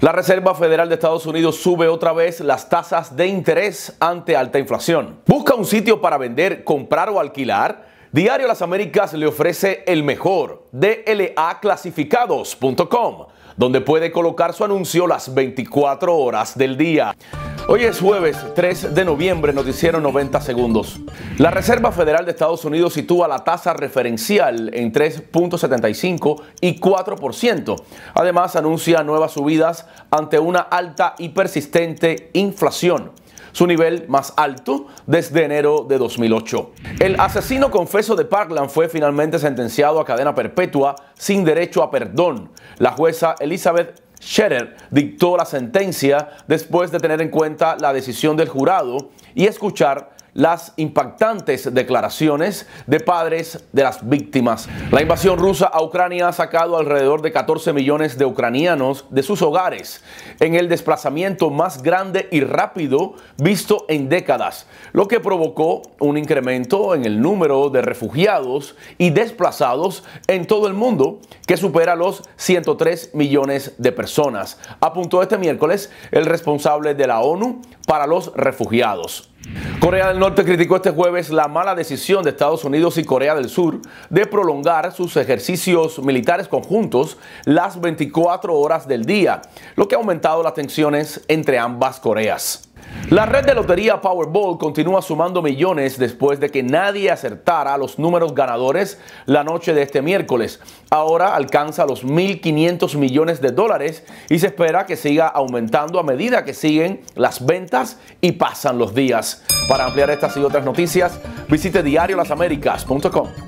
La Reserva Federal de Estados Unidos sube otra vez las tasas de interés ante alta inflación. Busca un sitio para vender, comprar o alquilar. Diario Las Américas le ofrece el mejor, dlaclasificados.com, donde puede colocar su anuncio las 24 horas del día. Hoy es jueves 3 de noviembre, noticiero 90 segundos. La Reserva Federal de Estados Unidos sitúa la tasa referencial en 3.75 y 4%. Además, anuncia nuevas subidas ante una alta y persistente inflación su nivel más alto desde enero de 2008. El asesino confeso de Parkland fue finalmente sentenciado a cadena perpetua sin derecho a perdón. La jueza Elizabeth Scherer dictó la sentencia después de tener en cuenta la decisión del jurado y escuchar las impactantes declaraciones de padres de las víctimas. La invasión rusa a Ucrania ha sacado alrededor de 14 millones de ucranianos de sus hogares en el desplazamiento más grande y rápido visto en décadas, lo que provocó un incremento en el número de refugiados y desplazados en todo el mundo que supera los 103 millones de personas, apuntó este miércoles el responsable de la ONU para los refugiados. Corea del Norte criticó este jueves la mala decisión de Estados Unidos y Corea del Sur de prolongar sus ejercicios militares conjuntos las 24 horas del día, lo que ha aumentado las tensiones entre ambas Coreas. La red de lotería Powerball continúa sumando millones después de que nadie acertara los números ganadores la noche de este miércoles. Ahora alcanza los 1.500 millones de dólares y se espera que siga aumentando a medida que siguen las ventas y pasan los días. Para ampliar estas y otras noticias, visite diariolasamericas.com.